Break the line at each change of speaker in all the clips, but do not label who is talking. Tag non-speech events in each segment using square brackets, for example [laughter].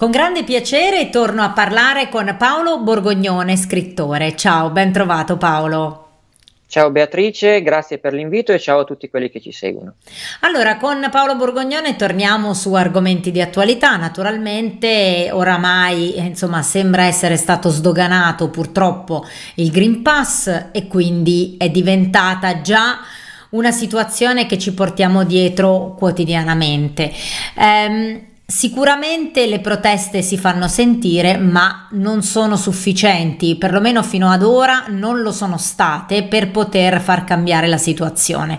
Con grande piacere torno a parlare con Paolo Borgognone, scrittore. Ciao, ben trovato Paolo.
Ciao Beatrice, grazie per l'invito e ciao a tutti quelli che ci seguono.
Allora, con Paolo Borgognone torniamo su argomenti di attualità. Naturalmente, oramai, insomma, sembra essere stato sdoganato purtroppo il Green Pass e quindi è diventata già una situazione che ci portiamo dietro quotidianamente. Ehm, Sicuramente le proteste si fanno sentire, ma non sono sufficienti, perlomeno fino ad ora non lo sono state per poter far cambiare la situazione.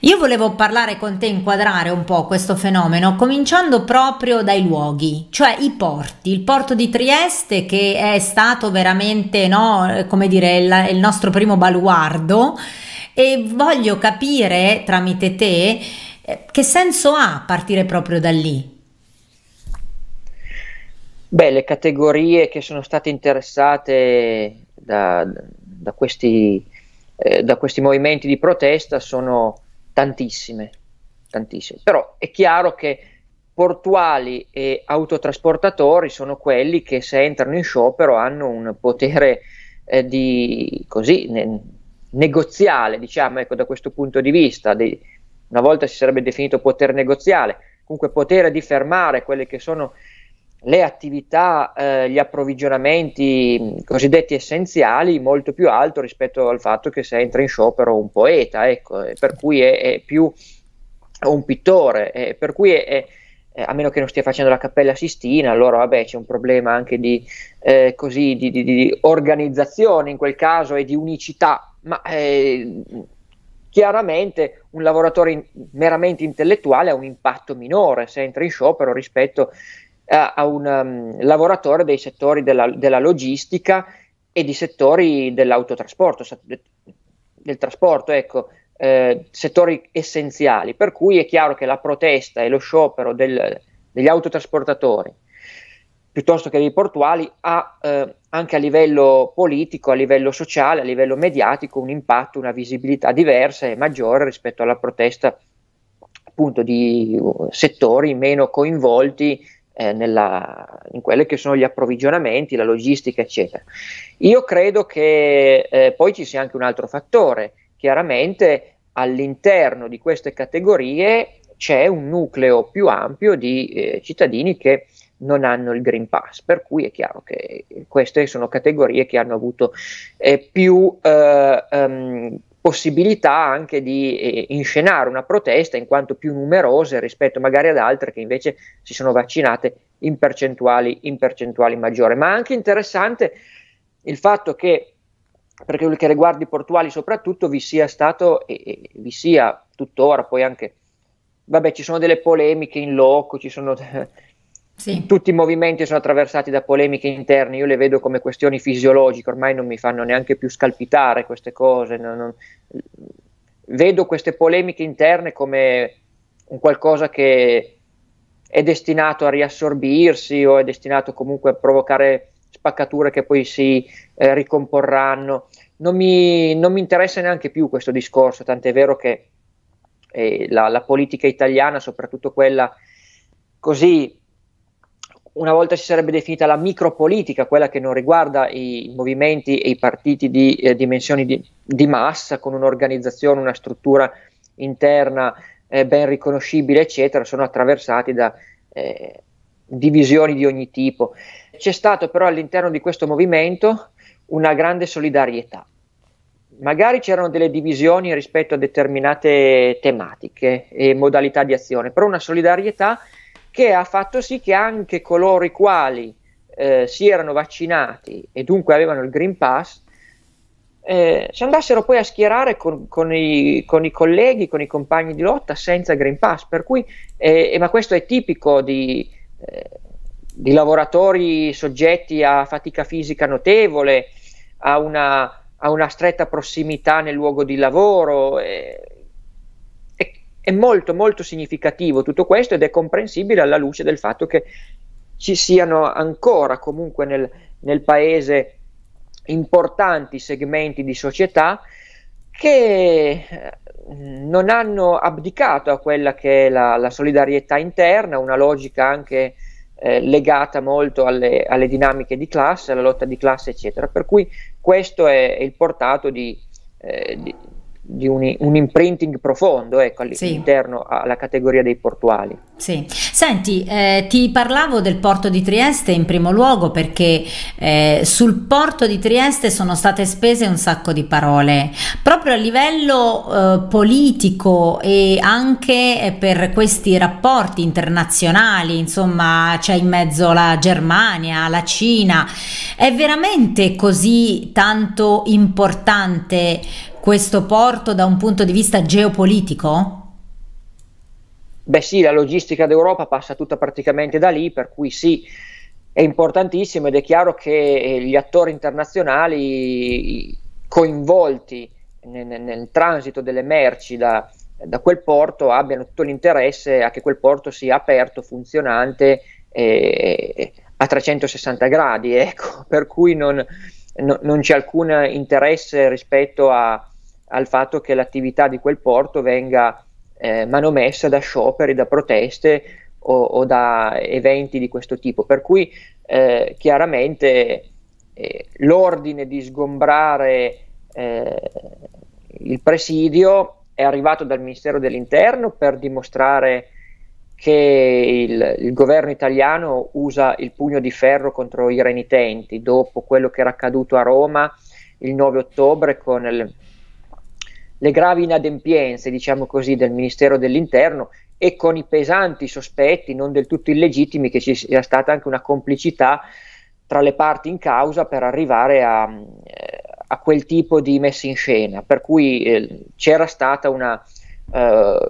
Io volevo parlare con te, inquadrare un po' questo fenomeno, cominciando proprio dai luoghi, cioè i porti, il porto di Trieste che è stato veramente, no, come dire, il, il nostro primo baluardo e voglio capire tramite te eh, che senso ha partire proprio da lì,
Beh, le categorie che sono state interessate da, da, questi, eh, da questi, movimenti di protesta sono tantissime, tantissime. Però è chiaro che portuali e autotrasportatori sono quelli che se entrano in sciopero hanno un potere eh, di, così, ne, negoziale, diciamo, ecco, da questo punto di vista. Di, una volta si sarebbe definito potere negoziale, comunque potere di fermare quelle che sono le attività, eh, gli approvvigionamenti mm, cosiddetti essenziali molto più alto rispetto al fatto che se entra in sciopero un poeta, ecco, per cui è, è più un pittore, eh, per cui è, è eh, a meno che non stia facendo la cappella Sistina, allora vabbè c'è un problema anche di, eh, così, di, di, di, organizzazione in quel caso e di unicità, ma eh, chiaramente un lavoratore in, meramente intellettuale ha un impatto minore se entra in sciopero rispetto a a, a un um, lavoratore dei settori della, della, logistica e di settori dell'autotrasporto, del trasporto, ecco, eh, settori essenziali. Per cui è chiaro che la protesta e lo sciopero del, degli autotrasportatori piuttosto che dei portuali ha eh, anche a livello politico, a livello sociale, a livello mediatico un impatto, una visibilità diversa e maggiore rispetto alla protesta appunto di settori meno coinvolti eh, nella, in quelli che sono gli approvvigionamenti, la logistica, eccetera. Io credo che eh, poi ci sia anche un altro fattore, chiaramente all'interno di queste categorie c'è un nucleo più ampio di eh, cittadini che non hanno il Green Pass, per cui è chiaro che queste sono categorie che hanno avuto eh, più eh, um, possibilità anche di eh, inscenare una protesta in quanto più numerose rispetto magari ad altre che invece si sono vaccinate in percentuali, in percentuali maggiore. Ma anche interessante il fatto che per quello che riguarda i portuali soprattutto vi sia stato e, e vi sia tuttora poi anche, vabbè ci sono delle polemiche in loco, ci sono [laughs] Sì. Tutti i movimenti sono attraversati da polemiche interne, io le vedo come questioni fisiologiche, ormai non mi fanno neanche più scalpitare queste cose. Non, non... Vedo queste polemiche interne come un qualcosa che è destinato a riassorbirsi o è destinato comunque a provocare spaccature che poi si eh, ricomporranno. Non mi, non mi, interessa neanche più questo discorso, tant'è vero che eh, la, la politica italiana, soprattutto quella così una volta si sarebbe definita la micropolitica, quella che non riguarda i movimenti e i partiti di eh, dimensioni di, di, massa, con un'organizzazione, una struttura interna eh, ben riconoscibile, eccetera, sono attraversati da eh, divisioni di ogni tipo. C'è stato però all'interno di questo movimento una grande solidarietà. Magari c'erano delle divisioni rispetto a determinate tematiche e modalità di azione, però una solidarietà che ha fatto sì che anche coloro i quali eh, si erano vaccinati e dunque avevano il Green Pass, eh, si andassero poi a schierare con, con, i, con, i, colleghi, con i compagni di lotta senza Green Pass. Per cui, eh, eh ma questo è tipico di, eh, di, lavoratori soggetti a fatica fisica notevole, a una, a una stretta prossimità nel luogo di lavoro. Eh, è molto molto significativo tutto questo ed è comprensibile alla luce del fatto che ci siano ancora comunque nel, nel paese importanti segmenti di società che eh, non hanno abdicato a quella che è la, la solidarietà interna, una logica anche eh, legata molto alle, alle, dinamiche di classe, alla lotta di classe, eccetera. Per cui questo è, il portato di, eh, di di un, un, imprinting profondo ecco, all'interno sì. alla categoria dei portuali.
Sì. Senti, eh, ti parlavo del porto di Trieste in primo luogo perché eh, sul porto di Trieste sono state spese un sacco di parole, proprio a livello eh, politico e anche eh, per questi rapporti internazionali, insomma c'è in mezzo la Germania, la Cina, è veramente così tanto importante questo porto da un punto di vista geopolitico?
Beh sì, la logistica d'Europa passa tutta praticamente da lì, per cui sì, è importantissimo ed è chiaro che eh, gli attori internazionali coinvolti nel, nel transito delle merci da, da, quel porto abbiano tutto l'interesse a che quel porto sia aperto, funzionante eh, a 360 gradi, [laughs] ecco, per cui non, no, non c'è alcun interesse rispetto a, al fatto che l'attività di quel porto venga eh, manomessa da scioperi, da proteste o, o, da eventi di questo tipo. Per cui eh, chiaramente eh, l'ordine di sgombrare eh, il presidio è arrivato dal Ministero dell'Interno per dimostrare che il, il, governo italiano usa il pugno di ferro contro i renitenti dopo quello che era accaduto a Roma il 9 ottobre con il, le gravi inadempienze, diciamo così, del Ministero dell'Interno e con i pesanti sospetti, non del tutto illegittimi, che ci sia stata anche una complicità tra le parti in causa per arrivare a, eh, a quel tipo di messa in scena. Per cui eh, c'era stata una, eh,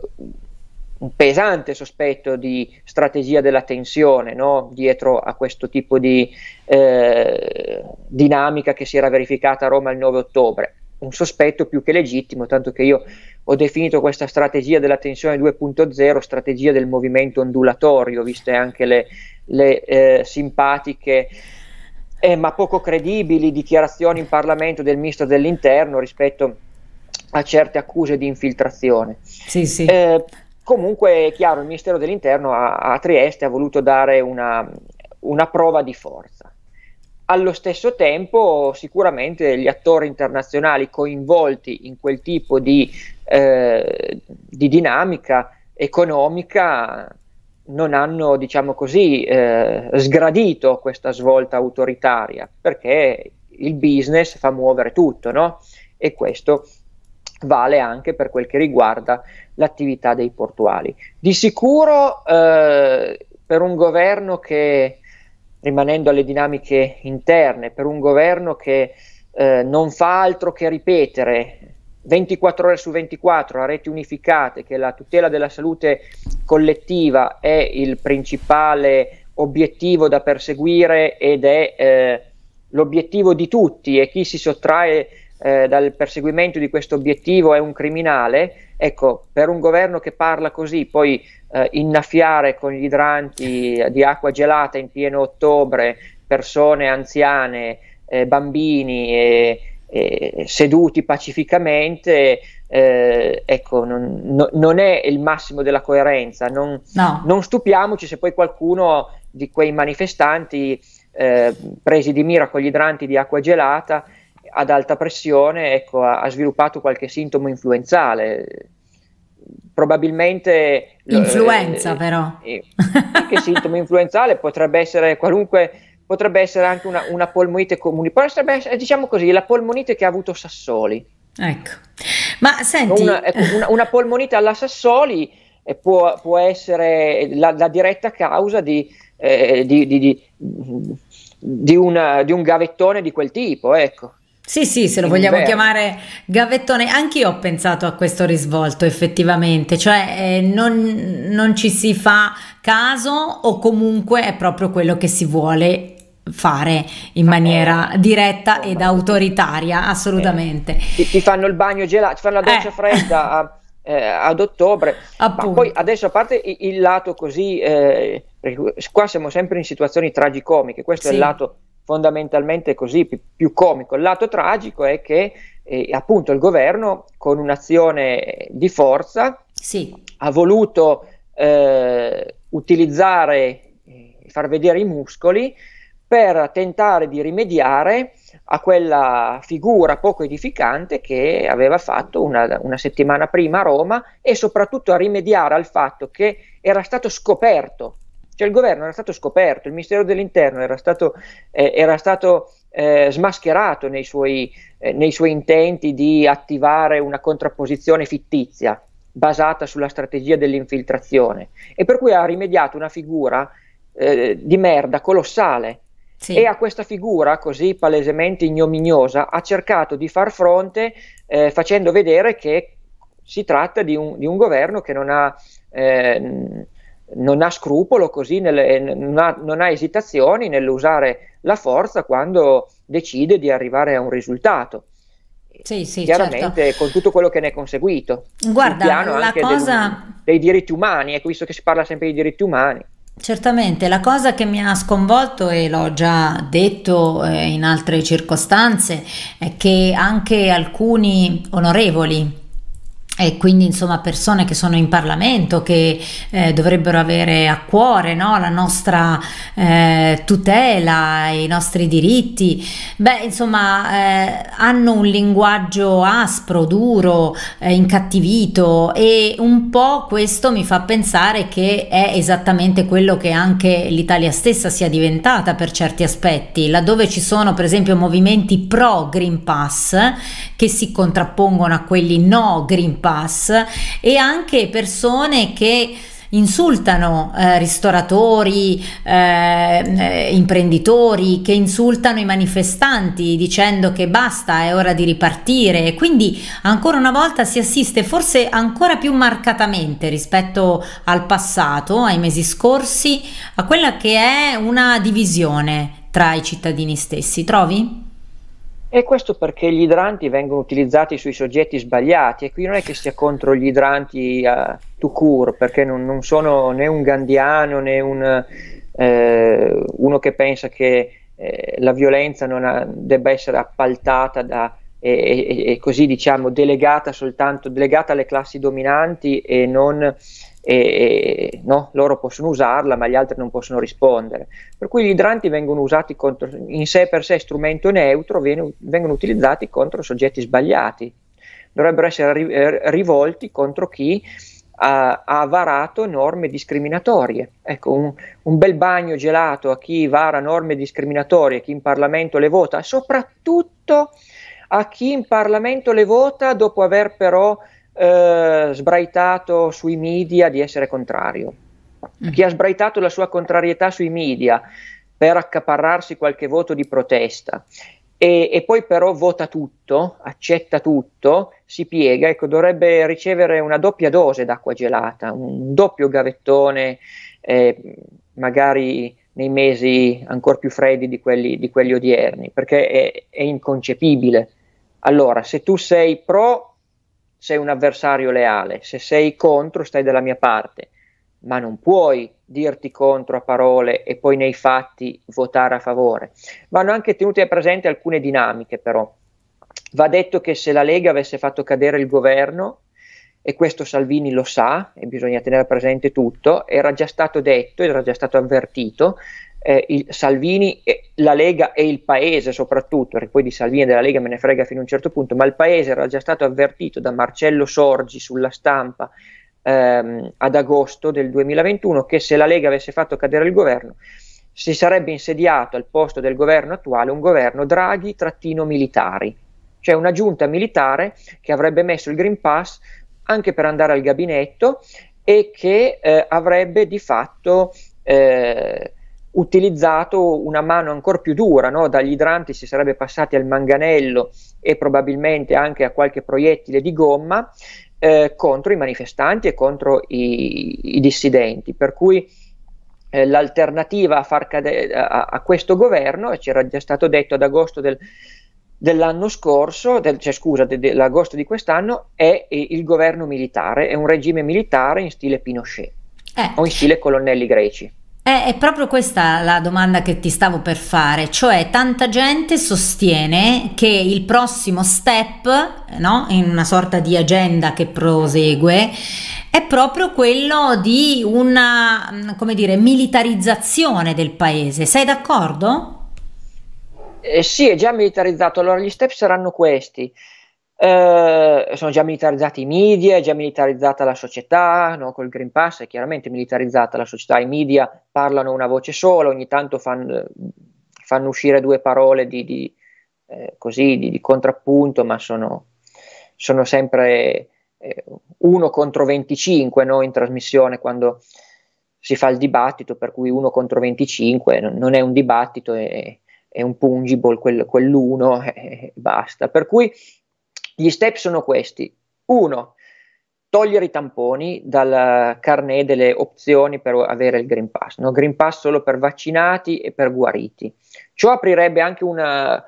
un pesante sospetto di strategia della tensione no? dietro a questo tipo di eh, dinamica che si era verificata a Roma il 9 ottobre un sospetto più che legittimo, tanto che io ho definito questa strategia della tensione 2.0 strategia del movimento ondulatorio, viste anche le, le eh, simpatiche eh, ma poco credibili dichiarazioni in Parlamento del ministro dell'interno rispetto a certe accuse di infiltrazione. Sì, sì. Eh, comunque è chiaro, il Ministero dell'Interno a, a Trieste ha voluto dare una, una prova di forza allo stesso tempo sicuramente gli attori internazionali coinvolti in quel tipo di, eh, di dinamica economica non hanno, diciamo così, eh, sgradito questa svolta autoritaria, perché il business fa muovere tutto, no? E questo vale anche per quel che riguarda l'attività dei portuali. Di sicuro eh, per un governo che rimanendo alle dinamiche interne, per un governo che eh, non fa altro che ripetere 24 ore su 24 a reti unificate che la tutela della salute collettiva è il principale obiettivo da perseguire ed è eh, l'obiettivo di tutti e chi si sottrae eh, dal perseguimento di questo obiettivo è un criminale, ecco, per un governo che parla così, poi eh, innaffiare con gli idranti di acqua gelata in pieno ottobre persone anziane, eh, bambini e, e seduti pacificamente, eh, ecco, non, no, non, è il massimo della coerenza. Non, no. non, stupiamoci se poi qualcuno di quei manifestanti eh, presi di mira con gli idranti di acqua gelata ad alta pressione ecco, ha, ha sviluppato qualche sintomo influenzale probabilmente... Eh, Influenza eh, però. Eh, sintomo influenzale potrebbe essere qualunque, potrebbe essere anche una, una polmonite comune, potrebbe essere eh, diciamo così la polmonite che ha avuto Sassoli. Ecco, ma senti... Una, ecco, eh, una, una polmonite alla Sassoli può, può essere la, la, diretta causa di, eh, di, di, di, una, di un gavettone di quel tipo, ecco.
Sì, sì, se lo vogliamo Beh. chiamare gavettone, anche io ho pensato a questo risvolto effettivamente, cioè eh, non, non, ci si fa caso o comunque è proprio quello che si vuole fare in eh, maniera eh, diretta eh, ed autoritaria, assolutamente. Eh.
Ti, fanno il bagno gelato, ti fanno la doccia eh. fredda a, ad ottobre, [laughs] Appunto. ma poi adesso a parte il, lato così, qua siamo sempre in situazioni tragicomiche, questo sì. è il lato fondamentalmente così, pi- più comico. Il lato tragico è che eh, appunto il governo con un'azione di forza sì. ha voluto eh, utilizzare, eh, far vedere i muscoli per tentare di rimediare a quella figura poco edificante che aveva fatto una, una, settimana prima a Roma e soprattutto a rimediare al fatto che era stato scoperto cioè il governo era stato scoperto, il Ministero dell'Interno era stato, eh, era stato eh, smascherato nei suoi, eh, nei suoi intenti di attivare una contrapposizione fittizia basata sulla strategia dell'infiltrazione e per cui ha rimediato una figura eh, di merda colossale sì. e a questa figura così palesemente ignominiosa ha cercato di far fronte eh, facendo vedere che si tratta di un, di un governo che non ha, eh, non ha scrupolo, così nelle, non, ha, non, ha, esitazioni nell'usare la forza quando decide di arrivare a un risultato. Sì, sì, certo. Chiaramente certo. con tutto quello che ne è conseguito. Guarda, la cosa... Dei, dei diritti umani, ecco, visto che si parla sempre di diritti umani. Certamente,
la cosa che mi ha sconvolto e l'ho già detto eh, in altre circostanze è che anche alcuni onorevoli e quindi insomma persone che sono in Parlamento che eh, dovrebbero avere a cuore no? la nostra eh, tutela, i nostri diritti, beh insomma eh, hanno un linguaggio aspro, duro, eh, incattivito e un po' questo mi fa pensare che è esattamente quello che anche l'Italia stessa sia diventata per certi aspetti, laddove ci sono per esempio movimenti pro Green Pass che si contrappongono a quelli no Green Pass pass e anche persone che insultano eh, ristoratori, eh, imprenditori, che insultano i manifestanti dicendo che basta, è ora di ripartire. Quindi ancora una volta si assiste forse ancora più marcatamente rispetto al passato, ai mesi scorsi, a quella che è una divisione tra i cittadini stessi. Trovi?
E questo perché gli idranti vengono utilizzati sui soggetti sbagliati e qui non è che sia contro gli idranti uh, to cure, perché non, non, sono né un gandiano né un, eh, uno che pensa che eh, la violenza ha, debba essere appaltata da, e, e, e, così diciamo delegata soltanto delegata alle classi dominanti e non e, no? loro possono usarla ma gli altri non possono rispondere. Per cui gli idranti vengono usati contro, in sé per sé strumento neutro, viene, vengono utilizzati contro soggetti sbagliati, dovrebbero essere ri, eh, rivolti contro chi ha, ha, varato norme discriminatorie. Ecco, un, un bel bagno gelato a chi vara norme discriminatorie, chi in Parlamento le vota, soprattutto a chi in Parlamento le vota dopo aver però eh, sbraitato sui media di essere contrario, mm. chi ha sbraitato la sua contrarietà sui media per accaparrarsi qualche voto di protesta e, e, poi però vota tutto, accetta tutto, si piega, ecco, dovrebbe ricevere una doppia dose d'acqua gelata, un doppio gavettone, eh, magari nei mesi ancora più freddi di quelli, di quelli odierni, perché è, è inconcepibile. Allora, se tu sei pro sei un avversario leale, se sei contro stai dalla mia parte, ma non puoi dirti contro a parole e poi nei fatti votare a favore. Vanno anche tenute presenti alcune dinamiche però. Va detto che se la Lega avesse fatto cadere il governo, e questo Salvini lo sa e bisogna tenere presente tutto, era già stato detto, era già stato avvertito eh, il Salvini, la Lega e il Paese soprattutto, perché poi di Salvini e della Lega me ne frega fino a un certo punto, ma il Paese era già stato avvertito da Marcello Sorgi sulla stampa ehm, ad agosto del 2021 che se la Lega avesse fatto cadere il governo si sarebbe insediato al posto del governo attuale un governo Draghi-militari, trattino cioè una giunta militare che avrebbe messo il Green Pass anche per andare al gabinetto e che eh, avrebbe di fatto eh, utilizzato una mano ancora più dura, no? dagli idranti si sarebbe passati al manganello e probabilmente anche a qualche proiettile di gomma eh, contro i manifestanti e contro i, i dissidenti. Per cui eh, l'alternativa a, far cade- a, a questo governo, c'era già stato detto ad agosto del dell'anno scorso, del, cioè scusa, dell'agosto di quest'anno, è il governo militare, è un regime militare in stile Pinochet eh. o in stile colonnelli greci.
Eh, è proprio questa la domanda che ti stavo per fare, cioè tanta gente sostiene che il prossimo step, no, in una sorta di agenda che prosegue, è proprio quello di una, mm, come dire, militarizzazione del paese. Sei d'accordo?
Eh sì, è già militarizzato, allora gli step saranno questi. Eh, sono già militarizzati i media, è già militarizzata la società, no? col Green Pass è chiaramente militarizzata la società, i media parlano una voce sola, ogni tanto fanno, fanno uscire due parole di, di, eh, così, di, di contrappunto, ma sono, sono sempre eh, uno contro 25 no? in trasmissione quando si fa il dibattito, per cui uno contro 25 non, non è un dibattito, è, è un pungible quell'uno [laughs] e basta. Per cui gli step sono questi. Uno, Togliere i tamponi dal carnet delle opzioni per avere il Green Pass. No? Green Pass solo per vaccinati e per guariti. Ciò aprirebbe anche una,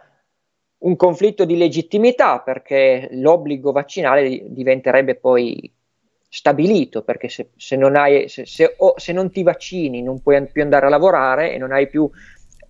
un conflitto di legittimità perché l'obbligo vaccinale diventerebbe poi stabilito perché se, se, non, hai, se, se oh, non ti vaccini non puoi più andare a lavorare e non hai più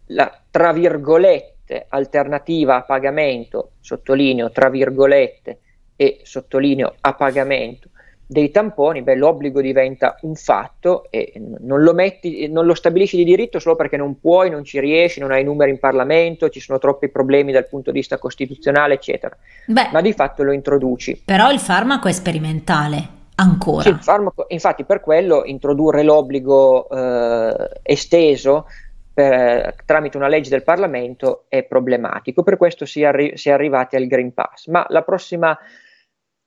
la tra virgolette virgolette, alternativa a pagamento, sottolineo tra virgolette e sottolineo a pagamento dei tamponi, beh, l'obbligo diventa un fatto e non lo, metti, non lo stabilisci di diritto solo perché non puoi, non ci riesci, non hai numeri in Parlamento, ci sono troppi problemi dal punto di vista costituzionale, eccetera. Beh, Ma di fatto lo introduci.
Però il farmaco è sperimentale.
Ancora. Sì, farmaco, infatti per quello introdurre l'obbligo eh, esteso per, eh, tramite una legge del Parlamento è problematico, per questo si, arri- si è arrivati al Green Pass, ma la prossima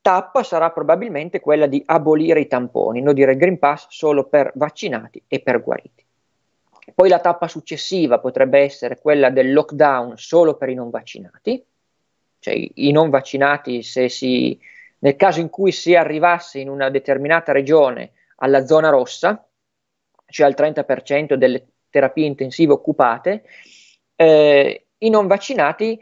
tappa sarà probabilmente quella di abolire i tamponi, non dire Green Pass solo per vaccinati e per guariti. Poi la tappa successiva potrebbe essere quella del lockdown solo per i non vaccinati, cioè i non vaccinati se si, nel caso in cui si arrivasse in una determinata regione alla zona rossa, cioè al 30% delle, terapie intensive occupate, eh, i non vaccinati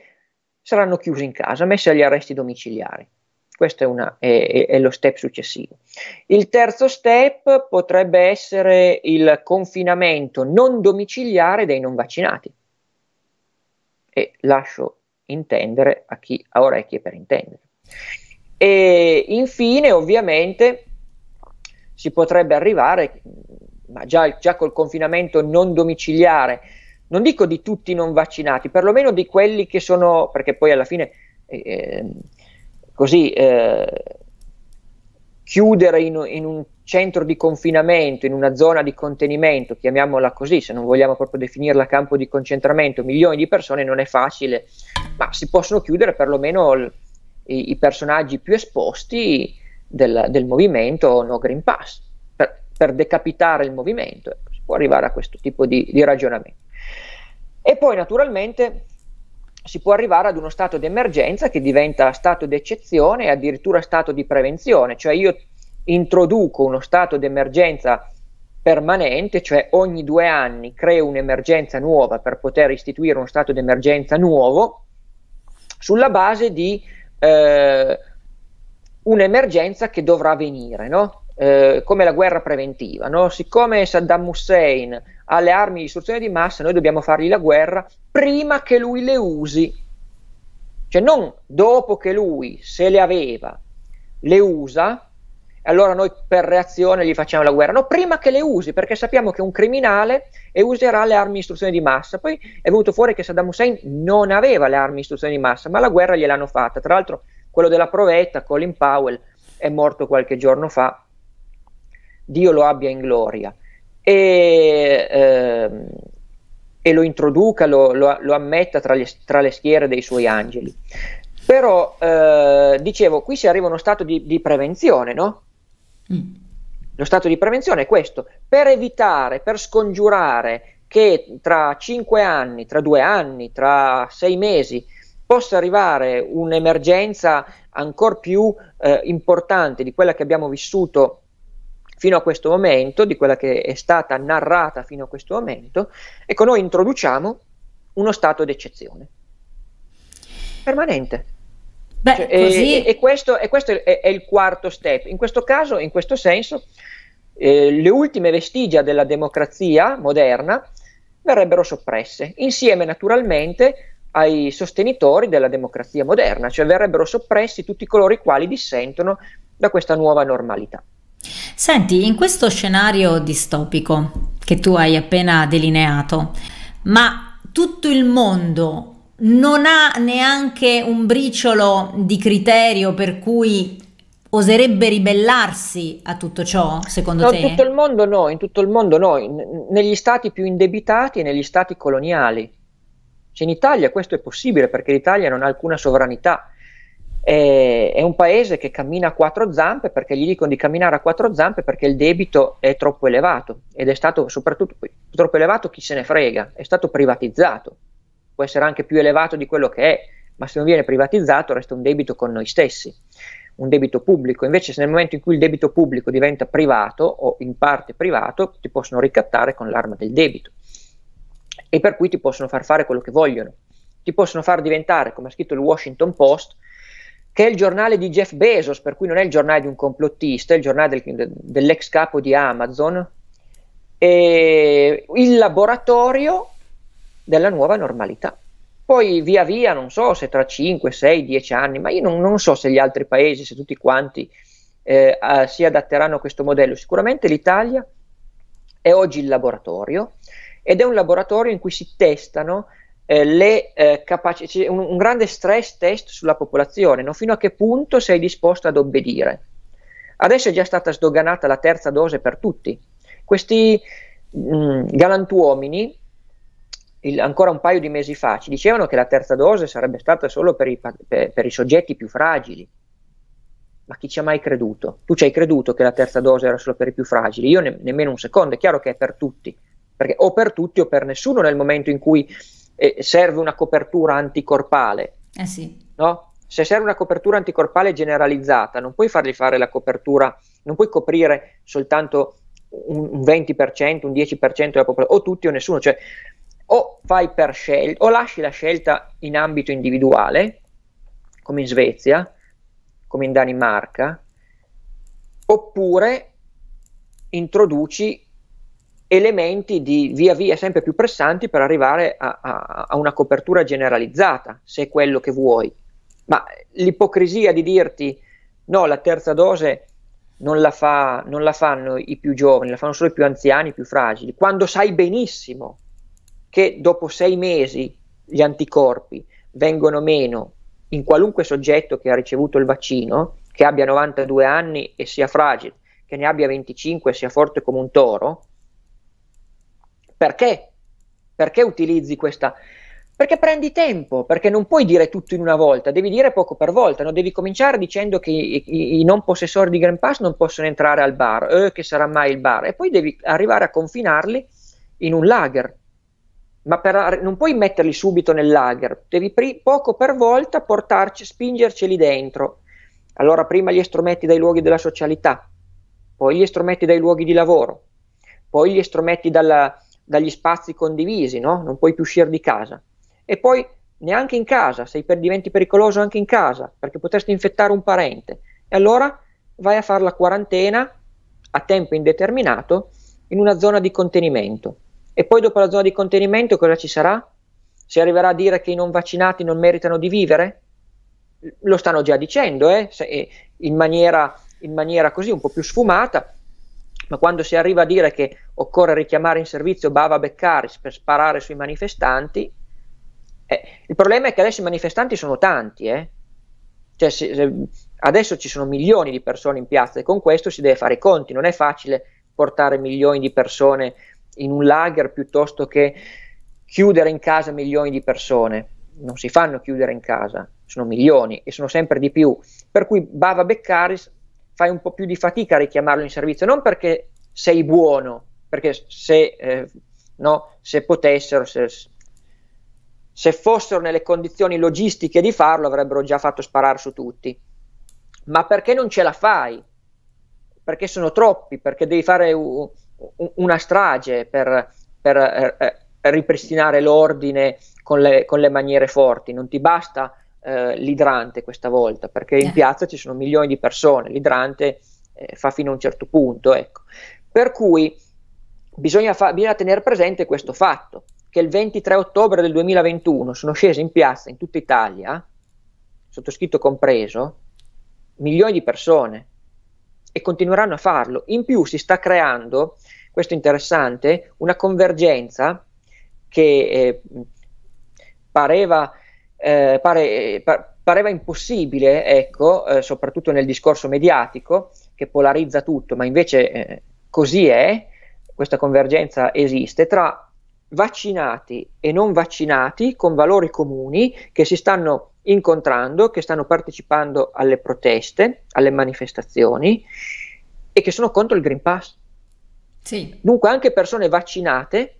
saranno chiusi in casa, messi agli arresti domiciliari. Questo è, una, è, è, lo step successivo. Il terzo step potrebbe essere il confinamento non domiciliare dei non vaccinati. E lascio intendere a chi ha orecchie per intendere. E infine, ovviamente, si potrebbe arrivare, ma già, già col confinamento non domiciliare, non dico di tutti i non vaccinati, perlomeno di quelli che sono, perché poi alla fine eh, ehm, così eh, chiudere in, in, un centro di confinamento, in una zona di contenimento, chiamiamola così, se non vogliamo proprio definirla campo di concentramento, milioni di persone non è facile, ma si possono chiudere perlomeno l, i, i, personaggi più esposti del, del movimento No Green Pass per decapitare il movimento, ecco, si può arrivare a questo tipo di, di ragionamento. E poi naturalmente si può arrivare ad uno stato di emergenza che diventa stato d'eccezione e addirittura stato di prevenzione, cioè io introduco uno stato di emergenza permanente, cioè ogni due anni creo un'emergenza nuova per poter istituire uno stato di emergenza nuovo sulla base di eh, un'emergenza che dovrà venire, no? Eh, come la guerra preventiva. No? Siccome Saddam Hussein ha le armi di distruzione di massa, noi dobbiamo fargli la guerra prima che lui le usi, cioè non dopo che lui, se le aveva, le usa, allora noi per reazione gli facciamo la guerra. No, prima che le usi, perché sappiamo che è un criminale e userà le armi di istruzione di massa. Poi è venuto fuori che Saddam Hussein non aveva le armi di istruzione di massa, ma la guerra gliel'hanno fatta. Tra l'altro, quello della provetta, Colin Powell, è morto qualche giorno fa Dio lo abbia in gloria e, ehm, e lo introduca, lo, lo, lo ammetta tra, gli, tra, le schiere dei suoi angeli. Però, eh, dicevo, qui si arriva a uno stato di, di prevenzione, no? Mm. Lo stato di prevenzione è questo, per evitare, per scongiurare che tra cinque anni, tra due anni, tra sei mesi possa arrivare un'emergenza ancora più eh, importante di quella che abbiamo vissuto fino a questo momento, di quella che è stata narrata fino a questo momento, ecco noi introduciamo uno stato d'eccezione permanente. Beh, cioè, così... e, e, questo, e questo è, è, il quarto step. In questo caso, in questo senso, eh, le ultime vestigia della democrazia moderna verrebbero soppresse, insieme naturalmente ai sostenitori della democrazia moderna, cioè verrebbero soppressi tutti coloro i quali dissentono da questa nuova normalità.
Senti, in questo scenario distopico che tu hai appena delineato, ma tutto il mondo non ha neanche un briciolo di criterio per cui oserebbe ribellarsi a tutto ciò, secondo no, te? tutto il
mondo no, in tutto il mondo no, in, negli stati più indebitati e negli stati coloniali. Cioè in Italia questo è possibile perché l'Italia non ha alcuna sovranità eh, è un paese che cammina a quattro zampe perché gli dicono di camminare a quattro zampe perché il debito è troppo elevato ed è stato soprattutto troppo elevato chi se ne frega, è stato privatizzato, può essere anche più elevato di quello che è, ma se non viene privatizzato resta un debito con noi stessi, un debito pubblico. Invece nel momento in cui il debito pubblico diventa privato o in parte privato, ti possono ricattare con l'arma del debito e per cui ti possono far fare quello che vogliono. Ti possono far diventare, come ha scritto il Washington Post, che è il giornale di Jeff Bezos, per cui non è il giornale di un complottista, è il giornale del, dell'ex capo di Amazon, e il laboratorio della nuova normalità. Poi via via, non so se tra 5, 6, 10 anni, ma io non, non so se gli altri paesi, se tutti quanti eh, a, si adatteranno a questo modello. Sicuramente l'Italia è oggi il laboratorio ed è un laboratorio in cui si testano eh, le, eh, capaci- un, un, grande stress test sulla popolazione, no? fino a che punto sei disposto ad obbedire. Adesso è già stata sdoganata la terza dose per tutti. Questi mh, mm, galantuomini, il, ancora un paio di mesi fa, ci dicevano che la terza dose sarebbe stata solo per i, per, per i soggetti più fragili. Ma chi ci ha mai creduto? Tu ci hai creduto che la terza dose era solo per i più fragili? Io ne, nemmeno un secondo, è chiaro che è per tutti, perché o per tutti o per nessuno nel momento in cui eh, serve una copertura anticorpale. Eh sì. no? Se serve una copertura anticorpale generalizzata, non puoi fargli fare la copertura, non puoi coprire soltanto un 20%, un 10% della popolazione, o tutti o nessuno, cioè o fai per scelta, o lasci la scelta in ambito individuale, come in Svezia, come in Danimarca, oppure introduci elementi di via via sempre più pressanti per arrivare a, a, a una copertura generalizzata, se è quello che vuoi. Ma l'ipocrisia di dirti no, la terza dose non la, fa, non la, fanno i più giovani, la fanno solo i più anziani, i più fragili, quando sai benissimo che dopo sei mesi gli anticorpi vengono meno in qualunque soggetto che ha ricevuto il vaccino, che abbia 92 anni e sia fragile, che ne abbia 25 e sia forte come un toro, perché? Perché utilizzi questa? Perché prendi tempo, perché non puoi dire tutto in una volta, devi dire poco per volta, no? devi cominciare dicendo che i, i, i, non possessori di Green Pass non possono entrare al bar, eh, che sarà mai il bar, e poi devi arrivare a confinarli in un lager, ma per, non puoi metterli subito nel lager, devi pri, poco per volta portarci, spingerceli dentro. Allora prima li estrometti dai luoghi della socialità, poi li estrometti dai luoghi di lavoro, poi li estrometti dalla, dagli spazi condivisi, no? non puoi più uscire di casa. E poi neanche in casa, sei per, diventi pericoloso anche in casa, perché potresti infettare un parente. E allora vai a fare la quarantena a tempo indeterminato in una zona di contenimento. E poi dopo la zona di contenimento cosa ci sarà? Si arriverà a dire che i non vaccinati non meritano di vivere? Lo stanno già dicendo, eh? Se, eh, in, maniera, in maniera così un po' più sfumata, ma quando si arriva a dire che occorre richiamare in servizio Bava Beccaris per sparare sui manifestanti, eh, il problema è che adesso i manifestanti sono tanti, eh? cioè, se, se, adesso ci sono milioni di persone in piazza e con questo si deve fare i conti, non è facile portare milioni di persone in un lager piuttosto che chiudere in casa milioni di persone, non si fanno chiudere in casa, sono milioni e sono sempre di più, per cui Bava Beccaris fai un po' più di fatica a richiamarlo in servizio, non perché sei buono, perché se, eh, no, se potessero, se, se fossero nelle condizioni logistiche di farlo, avrebbero già fatto sparare su tutti. Ma perché non ce la fai? Perché sono troppi, perché devi fare u- u- una strage per, per eh, eh, ripristinare l'ordine con le, con le maniere forti, non ti basta eh, l'idrante questa volta, perché in eh. piazza ci sono milioni di persone, l'idrante eh, fa fino a un certo punto. Ecco. Per cui bisogna, fa- bisogna tenere presente questo fatto, che il 23 ottobre del 2021 sono scese in piazza in tutta Italia, sottoscritto compreso, milioni di persone e continueranno a farlo. In più si sta creando, questo è interessante, una convergenza che eh, pareva eh, pare, pa- pareva impossibile, ecco, eh, soprattutto nel discorso mediatico che polarizza tutto, ma invece eh, così è, questa convergenza esiste tra vaccinati e non vaccinati con valori comuni che si stanno incontrando, che stanno partecipando alle proteste, alle manifestazioni e che sono contro il Green Pass. Sì. Dunque anche persone vaccinate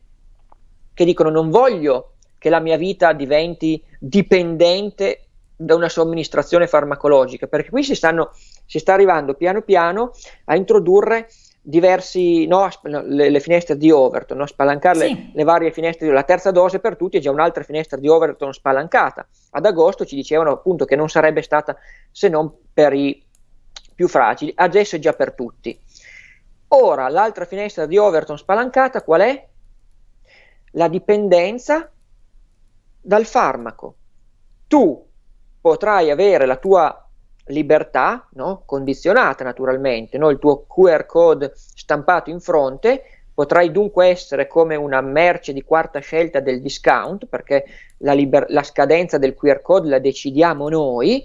che dicono non voglio che la mia vita diventi dipendente da una somministrazione farmacologica, perché qui si, stanno, si sta arrivando piano piano a introdurre diversi, no, le, le, finestre di Overton, no? spalancare sì. le, le, varie finestre, la terza dose per tutti è già un'altra finestra di Overton spalancata. Ad agosto ci dicevano appunto che non sarebbe stata se non per i più fragili, adesso è già per tutti. Ora l'altra finestra di Overton spalancata qual è? La dipendenza dal farmaco. Tu potrai avere la tua libertà, no? condizionata naturalmente, no? il tuo QR code stampato in fronte, potrai dunque essere come una merce di quarta scelta del discount, perché la, liber- la scadenza del QR code la decidiamo noi,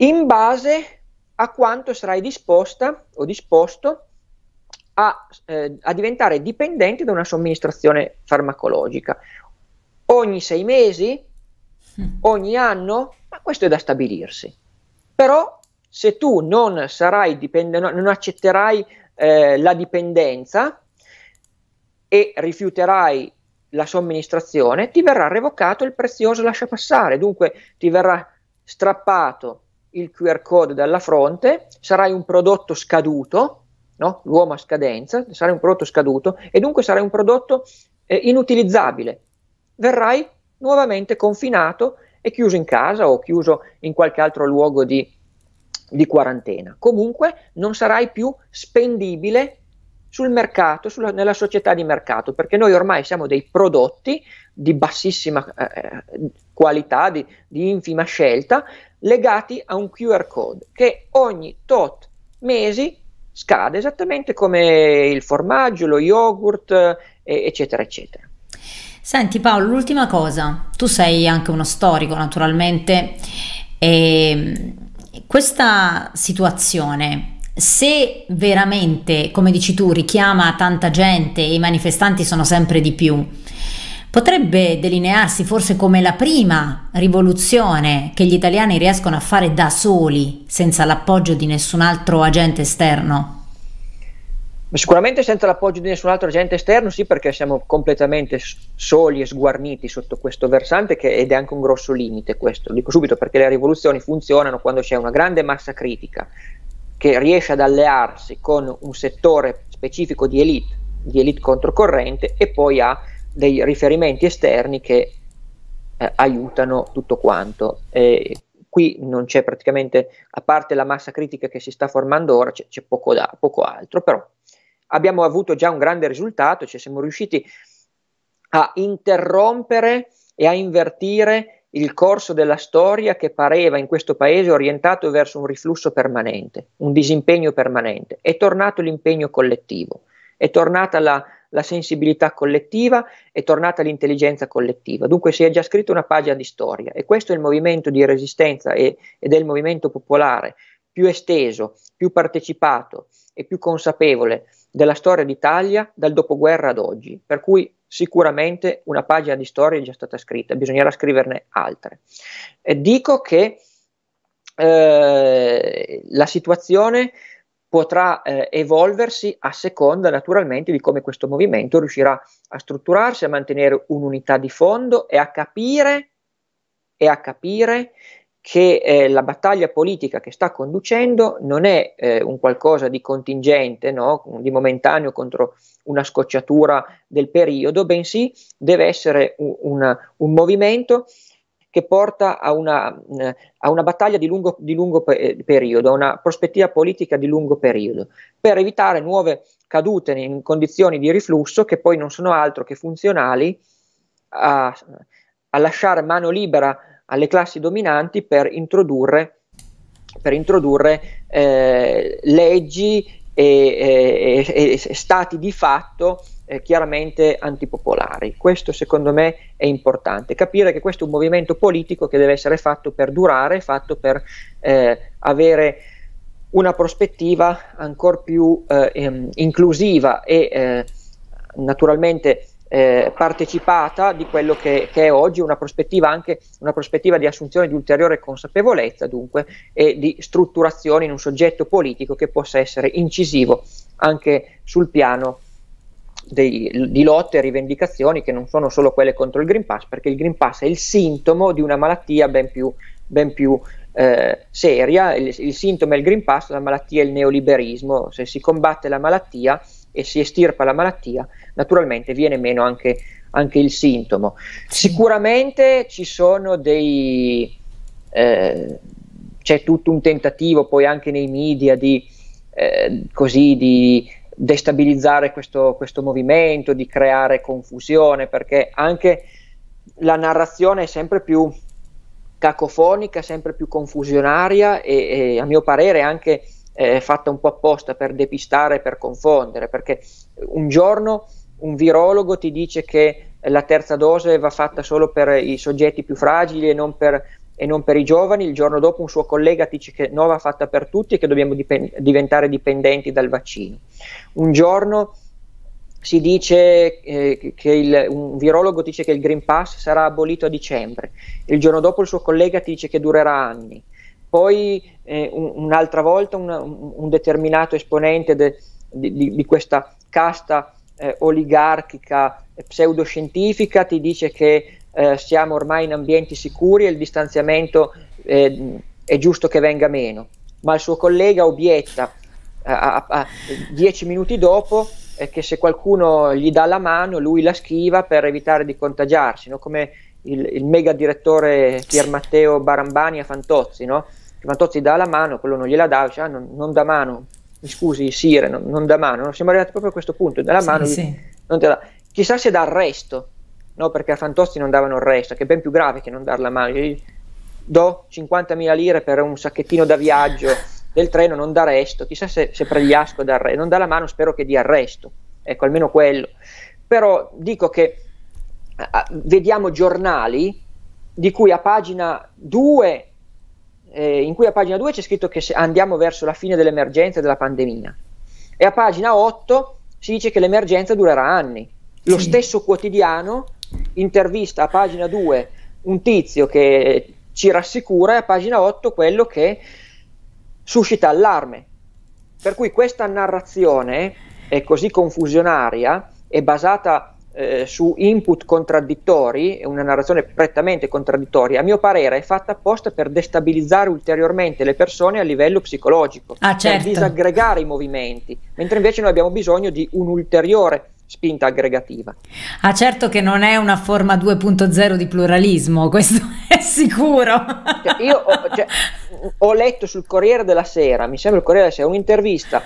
in base a quanto sarai disposta o disposto a, eh, a diventare dipendente da una somministrazione farmacologica ogni sei mesi, mm. ogni anno, ma questo è da stabilirsi. Però se tu non, dipende- non accetterai eh, la dipendenza e rifiuterai la somministrazione, ti verrà revocato il prezioso lascia passare, dunque ti verrà strappato il QR code dalla fronte, sarai un prodotto scaduto, no? l'uomo a scadenza, sarai un prodotto scaduto e dunque sarai un prodotto eh, inutilizzabile, verrai nuovamente confinato e chiuso in casa o chiuso in qualche altro luogo di, di quarantena. Comunque non sarai più spendibile sul mercato, sulla, nella società di mercato, perché noi ormai siamo dei prodotti di bassissima eh, qualità, di, di, infima scelta, legati a un QR code che ogni tot mesi scade, esattamente come il formaggio, lo yogurt, eh, eccetera, eccetera.
Senti Paolo, l'ultima cosa, tu sei anche uno storico naturalmente e ehm, questa situazione se veramente, come dici tu, richiama tanta gente e i manifestanti sono sempre di più, potrebbe delinearsi forse come la prima rivoluzione che gli italiani riescono a fare da soli, senza l'appoggio di nessun altro agente esterno?
Sicuramente senza l'appoggio di nessun altro agente esterno, sì, perché siamo completamente soli e sguarniti sotto questo versante che, ed è anche un grosso limite questo. Lo dico subito perché le rivoluzioni funzionano quando c'è una grande massa critica che riesce ad allearsi con un settore specifico di elite, di elite controcorrente e poi ha dei riferimenti esterni che eh, aiutano tutto quanto. Eh, qui non c'è praticamente, a parte la massa critica che si sta formando ora, c'è, c'è poco, da, poco altro, però abbiamo avuto già un grande risultato, cioè siamo riusciti a interrompere e a invertire il corso della storia che pareva in questo paese orientato verso un riflusso permanente, un disimpegno permanente. È tornato l'impegno collettivo, è tornata la, la sensibilità collettiva, è tornata l'intelligenza collettiva. Dunque si è già scritta una pagina di storia e questo è il movimento di resistenza e, ed è il movimento popolare più esteso, più partecipato e più consapevole della storia d'Italia dal dopoguerra ad oggi, per cui sicuramente una pagina di storia è già stata scritta, bisognerà scriverne altre. E dico che eh, la situazione potrà eh, evolversi a seconda naturalmente di come questo movimento riuscirà a strutturarsi, a mantenere un'unità di fondo e a capire, e a capire che eh, la battaglia politica che sta conducendo non è eh, un qualcosa di contingente, no? di momentaneo contro una scocciatura del periodo, bensì deve essere un, una, un movimento che porta a una, mm, a una battaglia di lungo, di lungo eh, periodo, a una prospettiva politica di lungo periodo, per evitare nuove cadute in condizioni di riflusso che poi non sono altro che funzionali a, a lasciare mano libera alle classi dominanti per introdurre, per introdurre eh, leggi e, e, e, stati di fatto eh, chiaramente antipopolari. Questo secondo me è importante, capire che questo è un movimento politico che deve essere fatto per durare, fatto per eh, avere una prospettiva ancora più eh, ehm, inclusiva e eh, naturalmente eh, partecipata di quello che, che, è oggi una prospettiva anche una prospettiva di assunzione di ulteriore consapevolezza dunque e di strutturazione in un soggetto politico che possa essere incisivo anche sul piano dei, di lotte e rivendicazioni che non sono solo quelle contro il Green Pass perché il Green Pass è il sintomo di una malattia ben più, ben più eh, seria il, il sintomo è il Green Pass la malattia è il neoliberismo se si combatte la malattia e si estirpa la malattia, naturalmente viene meno anche, anche il sintomo. Sicuramente ci sono dei... Eh, c'è tutto un tentativo poi anche nei media di, eh, così, di destabilizzare questo, questo, movimento, di creare confusione, perché anche la narrazione è sempre più cacofonica, sempre più confusionaria e, e a mio parere anche eh, fatta un po' apposta per depistare, per confondere, perché un giorno un virologo ti dice che la terza dose va fatta solo per i soggetti più fragili e non per, e non per i giovani, il giorno dopo un suo collega ti dice che no, va fatta per tutti e che dobbiamo dipen- diventare dipendenti dal vaccino. Un giorno si dice eh, che il, un virologo dice che il Green Pass sarà abolito a dicembre, il giorno dopo il suo collega ti dice che durerà anni poi eh, un'altra volta una, un, determinato esponente de, di, di, di, questa casta eh, oligarchica eh, pseudoscientifica ti dice che eh, siamo ormai in ambienti sicuri e il distanziamento eh, è giusto che venga meno, ma il suo collega obietta eh, a, a, a dieci minuti dopo che se qualcuno gli dà la mano lui la schiva per evitare di contagiarsi, no? come il, il mega direttore Pier Matteo Barambani a Fantozzi, no? Fantozzi cioè, dà la mano, quello non gliela dà, dice, cioè, ah, non, non dà mano, mi scusi Sire, non, non dà mano, no, siamo arrivati proprio a questo punto, dà la sì, mano, sì. non te la... chissà se dà arresto, no, perché a Fantozzi non davano arresto, che è ben più grave che non dar la mano, Io do 50.000 lire per un sacchettino da viaggio del treno, non dà arresto, chissà se, se Pregliasco dà arresto, non dà la mano, spero che dia arresto, ecco, almeno quello, però dico che vediamo giornali di cui a pagina 2 eh, in cui a pagina 2 c'è scritto che andiamo verso la fine dell'emergenza e della pandemia e a pagina 8 si dice che l'emergenza durerà anni. Lo sì. stesso quotidiano intervista a pagina 2 un tizio che ci rassicura e a pagina 8 quello che suscita allarme. Per cui questa narrazione è così confusionaria, è basata eh, su input contraddittori, una narrazione prettamente contraddittoria, a mio parere è fatta apposta per destabilizzare ulteriormente le persone a livello psicologico, ah, certo. per disaggregare i movimenti, mentre invece noi abbiamo bisogno di un'ulteriore spinta aggregativa. Ah certo
che non è una forma 2.0 di pluralismo, [laughs] questo è sicuro.
Cioè, io ho, cioè, ho letto sul Corriere della Sera, mi sembra il Corriere della Sera, un'intervista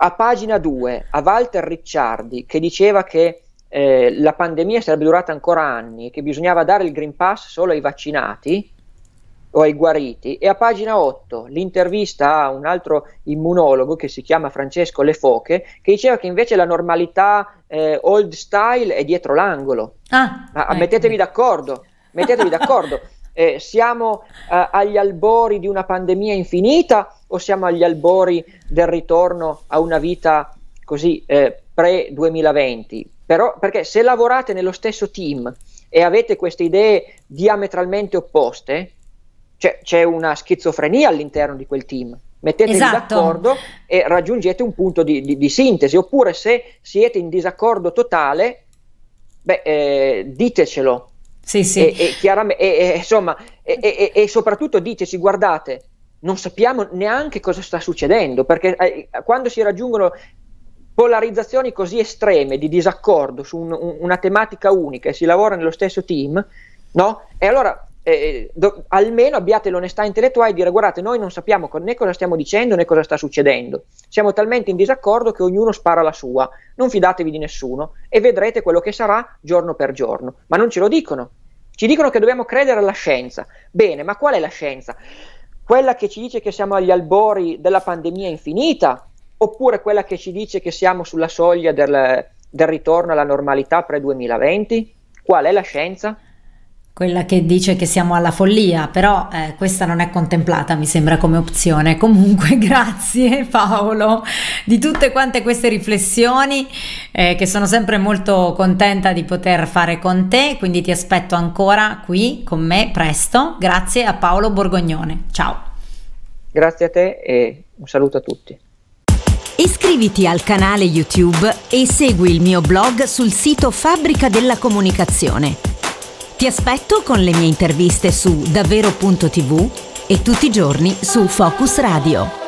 a pagina 2 a Walter Ricciardi che diceva che eh, la pandemia sarebbe durata ancora anni e che bisognava dare il Green Pass solo ai vaccinati o ai guariti. E a pagina 8 l'intervista a un altro immunologo che si chiama Francesco Le Foche, che diceva che invece la normalità eh, old style è dietro l'angolo. Ah, Ma, ecco. Mettetevi d'accordo, mettetevi d'accordo. [laughs] Eh, siamo eh, agli albori di una pandemia infinita o siamo agli albori del ritorno a una vita così eh, pre-2020? Però, perché se lavorate nello stesso team e avete queste idee diametralmente opposte, cioè, c'è una schizofrenia all'interno di quel team. Mettetevi esatto. d'accordo e raggiungete un punto di, di, di, sintesi, oppure se siete in disaccordo totale, beh, eh, ditecelo. Sì, sì. E, e chiaramente, e, e, insomma, e soprattutto diteci, guardate, non sappiamo neanche cosa sta succedendo, perché eh, quando si raggiungono polarizzazioni così estreme di disaccordo su un, un, una tematica unica e si lavora nello stesso team, no? E allora eh, do, almeno abbiate l'onestà intellettuale di dire guardate noi non sappiamo né cosa stiamo dicendo né cosa sta succedendo, siamo talmente in disaccordo che ognuno spara la sua, non fidatevi di nessuno e vedrete quello che sarà giorno per giorno, ma non ce lo dicono, ci dicono che dobbiamo credere alla scienza, bene, ma qual è la scienza? Quella che ci dice che siamo agli albori della pandemia infinita, oppure quella che ci dice che siamo sulla soglia del, del ritorno alla normalità pre-2020? Qual è la scienza?
Quella che dice che siamo alla follia, però eh, questa non è contemplata, mi sembra come opzione. [laughs] Comunque, grazie Paolo di tutte quante queste riflessioni eh, che sono sempre molto contenta di poter fare con te, quindi ti aspetto ancora qui con me presto. Grazie a Paolo
Borgognone. Ciao. Grazie a te e un saluto a tutti.
Iscriviti al canale YouTube e segui il mio blog sul sito Fabbrica della Comunicazione. Ti aspetto con le mie interviste su davvero.tv e tutti i giorni su Focus Radio.